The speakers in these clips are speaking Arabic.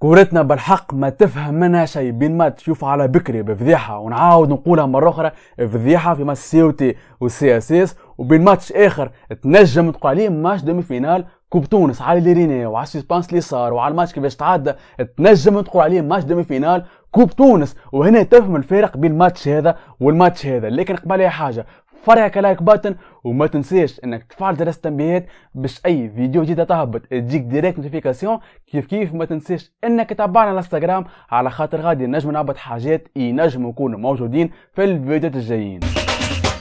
كورتنا بالحق ما تفهم منها شيء بين ما تشوف على بكري بفضيحة ونعاود نقولها مرة أخرى فضيحة في ماتش سي او تي والسي اس اس وبين ماتش آخر تنجم تقول عليه ماتش دومي فينال كوب تونس على ليريني وعلى السيسبانس اللي صار وعلى الماتش كيفاش تعدى تنجم تقول عليه ماتش دومي فينال كوب تونس وهنا تفهم الفارق بين الماتش هذا والماتش هذا لكن قبل حاجه فرع كلايك باتن وما تنسيش انك تفعل جرس التنبيهات باش اي فيديو جديد تهبط تجيك ديريكت نوتيفيكاسيون كيف كيف ما تنسيش انك تتابعنا على الانستغرام على خاطر غادي نجم نعبط حاجات ينجم يكونوا موجودين في الفيديوهات الجايين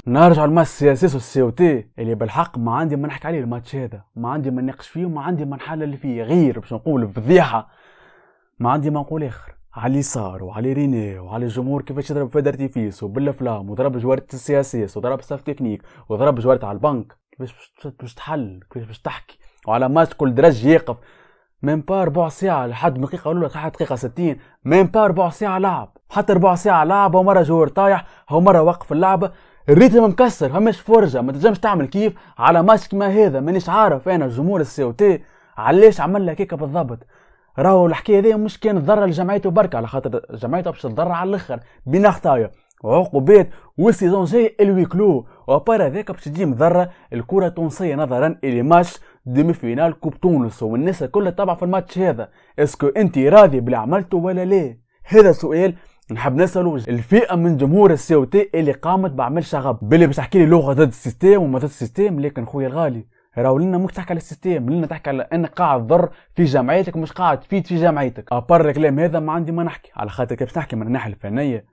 نرجع لماتش سي اس اس والسي او تي اللي بالحق ما عندي ما نحكي عليه الماتش هذا ما عندي ما نناقش فيه وما عندي ما نحلل فيه غير باش نقول فضيحه ما عندي ما نقول اخر على اليسار وعلى ريني وعلى الجمهور كيفاش يضرب في فيس وبالافلام وضرب جوارة السياسيس وضرب ساف تكنيك وضرب جوارة على البنك كيفاش باش تحل كيفاش باش تحكي وعلى ماتش كل درج يقف ميم با ربع ساعة لحد دقيقة الأولى لحد دقيقة 60 ميم با ربع ساعة لعب حتى ربع ساعة لعب ومرة جور طايح هو مرة وقف اللعبة الريتم مكسر فماش فرجة ما تنجمش تعمل كيف على ماتش ما هذا مانيش عارف انا الجمهور تي علاش عمل لك هيك بالضبط راهو الحكايه هذه مش كان ضر لجمعيته بركة على خاطر جمعيته باش تضر على الاخر بين خطايا وعقوبات والسيزون جاي الوي كلو وابار هذاك باش تجي مضره الكره التونسيه نظرا الى ماتش ديمي فينال كوب تونس والناس الكل تبع في الماتش هذا اسكو انت راضي باللي عملته ولا لا هذا سؤال نحب نسأله الفئة من جمهور السي او تي اللي قامت بعمل شغب باللي باش تحكي لي لغة ضد السيستم وما ضد السيستم لكن خويا الغالي راهو لنا مش تحكي على السيستيم لنا تحكي على انك قاعد تضر في جمعيتك مش قاعد تفيد في جمعيتك ابار الكلام هذا ما عندي ما نحكي على خاطر كيف نحكي من الناحيه الفنيه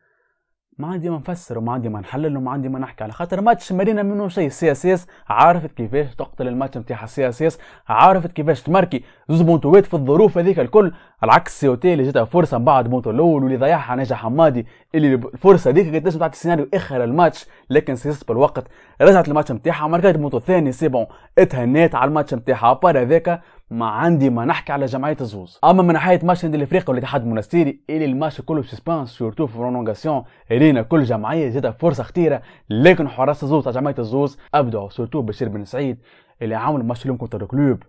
ما عندي ما نفسر وما عندي ما نحلل وما عندي ما نحكي على خاطر ماتش مرينا منه شيء سي اس اس عرفت كيفاش تقتل الماتش نتاعها سي اس اس عرفت كيفاش تماركي زوز بونتوات في الظروف هذيك الكل على عكس سي او تي اللي جاتها فرصه من بعد بونتو الاول واللي ضيعها نجا حمادي اللي الفرصه هذيك كانت تنجم تعطي السيناريو اخر الماتش لكن سي اس بالوقت رجعت الماتش نتاعها ماركات بونتو الثاني سي بون اتهنات على الماتش نتاعها بار هذاك ما عندي ما نحكي على جمعيه الزوز اما من ناحيه ماتش نادي الافريقي والاتحاد المنستيري اللي الماتش كله بسسبانس سورتو في برونونغاسيون رينا كل جمعيه جاتها فرصه خطيره لكن حراس الزوز تاع جمعيه الزوز ابدعوا سورتو بشير بن سعيد اللي عمل ماتش لهم كونتر كلوب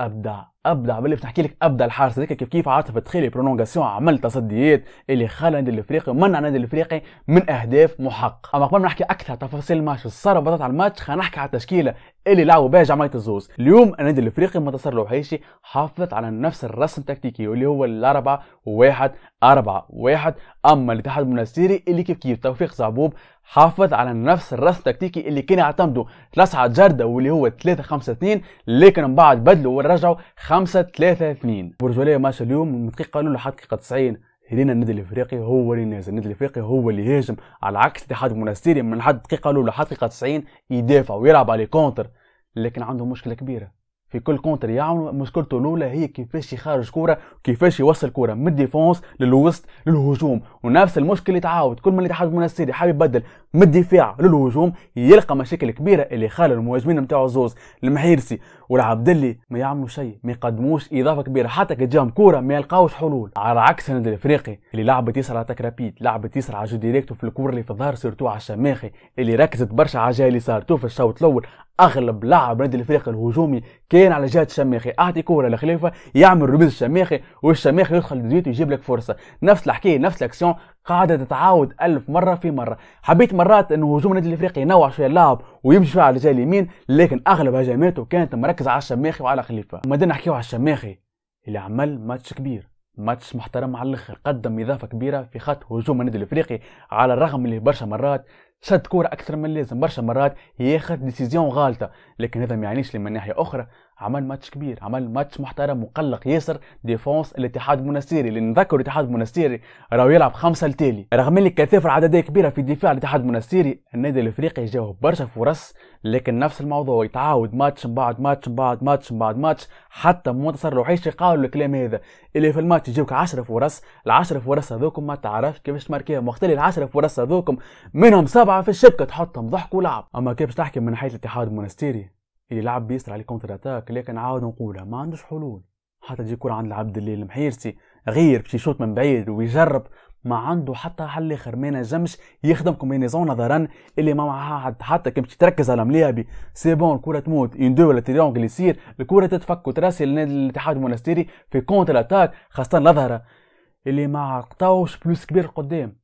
ابدع ابدع باللي بتحكي لك ابدع الحارس هذاك كيف كيف عرفت خيلي برونونغاسيون عمل تصديات اللي خلى النادي الافريقي ومنع النادي الافريقي من اهداف محق اما قبل ما نحكي اكثر تفاصيل الماتش اللي بطلت على الماتش خلينا نحكي على التشكيله اللي لعبوا بها جمعيه الزوز اليوم النادي الافريقي ما تصر الوحيشي حافظت على نفس الرسم التكتيكي واللي هو الاربعه واحد أربعة واحد أما الاتحاد المنستيري اللي كيف كيف توفيق زعبوب حافظ على نفس الرسم التكتيكي اللي كان يعتمدوا تلسعة جردة واللي هو 3 5 2 لكن من بعد بدلوا ورجعوا 5 5 3 2 برتغاليه ماشيه اليوم من الدقيقه الأولى لحد دقيقة 90 هدينا النادي الافريقي هو اللي نازل النادي الافريقي هو اللي يهاجم على عكس اتحاد المنستيري من حد الدقيقه الأولى لحد دقيقة 90 يدافع ويلعب على كونتر لكن عنده مشكله كبيره في كل كونتر يعمل مشكلته الاولى هي كيفاش يخرج كوره وكيفاش يوصل كوره من الديفونس للوسط للهجوم ونفس المشكله تعاود كل ما الاتحاد المنستيري حاب يبدل من الدفاع للهجوم يلقى مشاكل كبيره اللي خلى المهاجمين نتاعو زوز المحيرسي والعبد اللي ما يعملوا شيء ما يقدموش اضافه كبيره حتى كي كوره ما يلقاوش حلول على عكس النادي الافريقي اللي لعبت يسرى على رابيد لعبت يسرى على جو ديريكتو في الكور اللي في الظهر سيرتو على الشماخي اللي ركزت برشا على جهه اليسار تو في الشوط الاول اغلب لاعب نادي الافريقي الهجومي كان على جهه الشماخي اعطي كوره لخليفه يعمل رميز الشماخي والشماخي يدخل لديوتو يجيب لك فرصه نفس الحكايه نفس الاكسيون قاعده تتعاود ألف مره في مره حبيت مرات انه هجوم النادي الافريقي ينوع شويه اللعب ويمشي شويه على الجهه اليمين لكن اغلب هجماته كانت مركزه على الشماخي وعلى خليفه دام نحكيو على الشماخي اللي عمل ماتش كبير ماتش محترم على الاخر قدم اضافه كبيره في خط هجوم النادي الافريقي على الرغم اللي برشا مرات شد كوره اكثر من اللازم برشا مرات ياخذ ديسيزيون غالطه لكن هذا ما يعنيش من ناحيه اخرى عمل ماتش كبير عمل ماتش محترم مقلق ياسر ديفونس الاتحاد المنستيري لان نذكر الاتحاد المنستيري راهو يلعب خمسه التالي رغم اللي كثافه العدديه كبيره في دفاع الاتحاد المنستيري النادي الافريقي جاوه برشا فرص لكن نفس الموضوع يتعاود ماتش من بعد ماتش من بعد ماتش من بعد ماتش حتى منتصر الوحيش قالوا الكلام هذا اللي في الماتش يجيوك 10 فرص ال 10 فرص هذوكم ما تعرفش كيفاش تماركيهم وقت اللي ال 10 فرص هذوكم منهم سبعه في الشبكه تحطهم ضحك ولعب اما كيفاش تحكي من ناحيه الاتحاد المنستيري اللي لعب بيسر على كونتر اتاك لكن عاود نقولها ما عندوش حلول حتى تجي كره عند العبد الليل المحيرسي غير باش يشوط من بعيد ويجرب ما عنده حتى حل اخر ما نجمش يخدم كومبينيزون نظرا اللي ما معها حد حتى كي تركز على مليابي سي بون الكره تموت ان دو ولا تريونغ اللي يصير الكره تتفك وتراسي لنادي الاتحاد المونستيري في كونتر اتاك خاصه الازهره اللي ما عقطاوش بلوس كبير قدام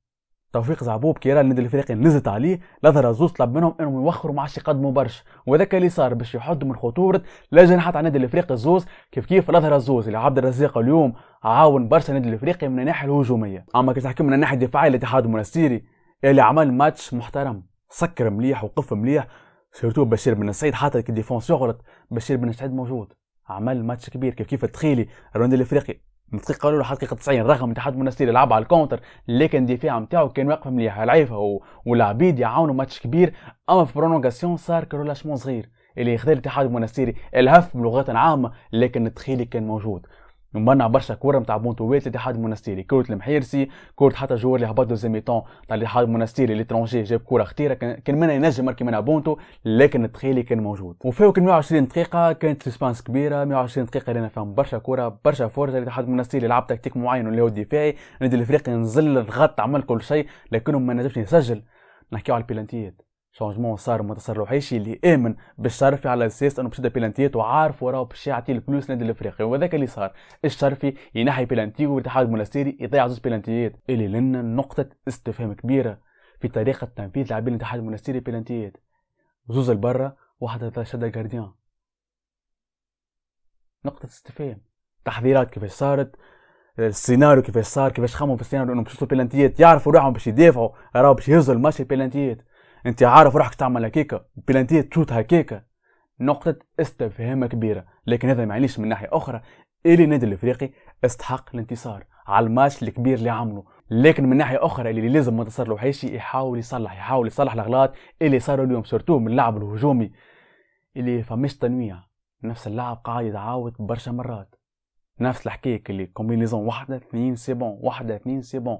توفيق زعبوب كيرا النادي الافريقي نزلت عليه لظهر زوز طلب منهم انهم يوخروا ما عادش يقدموا برش وذاك اللي صار باش يحد من خطوره لا جناحات على النادي الافريقي زوز كيف كيف لظهر زوز اللي عبد الرزاق اليوم عاون برشا النادي الافريقي من الناحيه الهجوميه اما كي تحكي من الناحيه الدفاعيه الاتحاد المنستيري اللي عمل ماتش محترم سكر مليح وقف مليح سيرتو بشير بن سعيد حتى كي ديفونس يغلط بشير بن السعيد موجود عمل ماتش كبير كيف كيف تخيلي الرندي الافريقي منطقي قالوا له حقيقه 90 رغم اتحاد منستير يلعب على الكونتر لكن الدفاع نتاعو كان واقف مليح العيفه والعبيد يعاونوا ماتش كبير اما في برونغاسيون صار كرولاشمون صغير اللي خذا الاتحاد المنستيري الهف بلغه عامه لكن التخيلي كان موجود نمنع برشا كوره نتاع بونتويت الاتحاد المنستيري كره المحيرسي كره حتى جوار اللي هبط دوزيام تاع الاتحاد المنستيري ليترونجي جاب كوره خطيره كان منها ينجم مركي منها بونتو لكن التخيلي كان موجود وفاو 120 دقيقه كانت سسبانس كبيره 120 دقيقه لنا فهم برشا كوره برشا فرصه الاتحاد المنستيري لعب تكتيك معين اللي هو الدفاعي نادي الافريقي نزل ضغط عمل كل شيء لكنه ما نجمش يسجل نحكيو على البيلانتيات شونجمون صار وما صار اللي امن بالشرفي على اساس انه باش يبدا بلانتيات وعارف وراه باش يعطي الفلوس نادي الافريقي وهذاك اللي صار الشرفي ينحي بلانتي والاتحاد المونستيري يضيع زوج بلانتيات اللي لنا نقطه استفهام كبيره في طريقه تنفيذ لاعبين الاتحاد المنستيري بلانتيات زوز البرة واحده شدا جارديان نقطه استفهام تحذيرات كيفاش صارت السيناريو كيفاش صار كيفاش خموا في السيناريو انهم باش بلانتيات يعرفوا روحهم باش يدافعوا راهو باش يهزوا الماتش بلانتيات انت عارف روحك تعمل هكيكا بلانتيه تشوت هكيكا نقطة استفهام كبيرة لكن هذا ما يعنيش من ناحية أخرى اللي النادي الإفريقي استحق الانتصار على الماتش الكبير اللي عمله لكن من ناحيه اخرى اللي لازم له الوحيشي يحاول يصلح يحاول يصلح الاغلاط اللي صار اليوم سورتو من اللعب الهجومي اللي فماش تنويع نفس اللعب قاعد يتعاود برشا مرات نفس الحكايه اللي كومبينيزون واحده اثنين سي بون واحده اثنين سي بون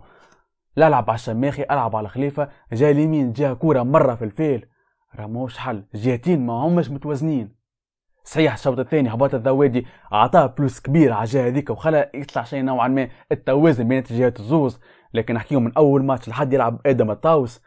لعب على الشماخي العب على الخليفه جا اليمين جا كوره مره في الفيل رموش حل جهتين ما همش متوازنين صحيح الشوط الثاني هبط الذوادي اعطاه بلوس كبير على الجهه هذيك وخلى يطلع شيء نوعا ما التوازن بين الجهات الزوز لكن نحكيو من اول ماتش لحد يلعب ادم الطاوس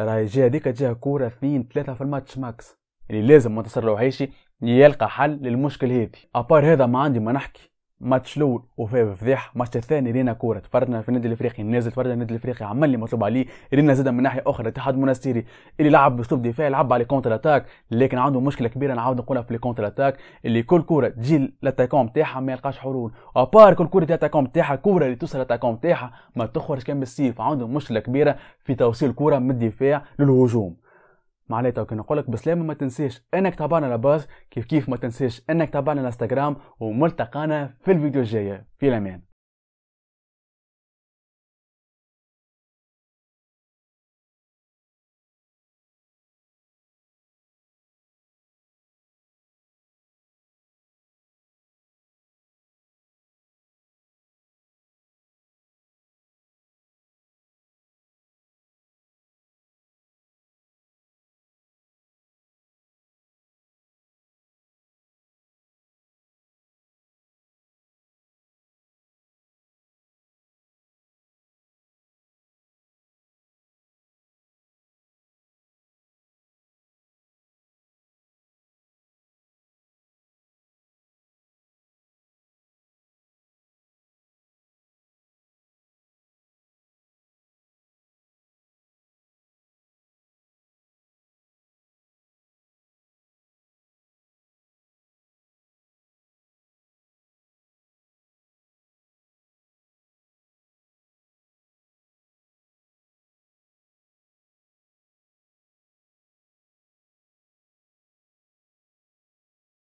راهي الجهه هذيك جا كوره اثنين ثلاثه في الماتش ماكس اللي يعني لازم منتصر الوحيشي يلقى حل للمشكل هذي ابار هذا ما عندي ما نحكي ماتش الاول وفي فضيحه ماتش الثاني رينا كوره تفرجنا في النادي الافريقي نازل تفرجنا النادي الافريقي عمل اللي مطلوب عليه رينا زاد من ناحيه اخرى اتحاد مونستيري اللي لعب باسلوب دفاعي لعب على كونتر اتاك لكن عنده مشكله كبيره نعاود نقولها في الكونتر اتاك اللي كل كوره تجي لاتاكون تاعها ما يلقاش حلول ابار كل كوره لاتاكون تاعها كوره اللي توصل لاتاكون تاعها ما تخرج كان بالسيف عنده مشكله كبيره في توصيل كوره من الدفاع للهجوم معناتها كي نقول لك بسلامه ما تنساش انك تابعنا على كيف كيف ما تنساش انك تابعنا على انستغرام وملتقانا في الفيديو الجايه في الامان